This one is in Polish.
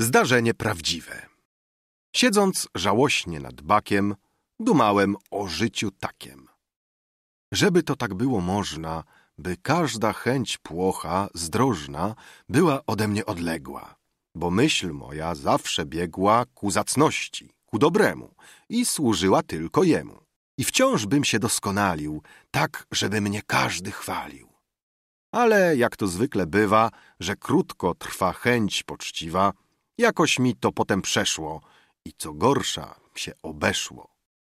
Zdarzenie prawdziwe. Siedząc żałośnie nad bakiem, dumałem o życiu takiem. Żeby to tak było można, by każda chęć płocha, zdrożna, była ode mnie odległa, bo myśl moja zawsze biegła ku zacności, ku dobremu i służyła tylko jemu. I wciąż bym się doskonalił, tak, żeby mnie każdy chwalił. Ale jak to zwykle bywa, że krótko trwa chęć poczciwa, Jakoś mi to potem przeszło i co gorsza się obeszło.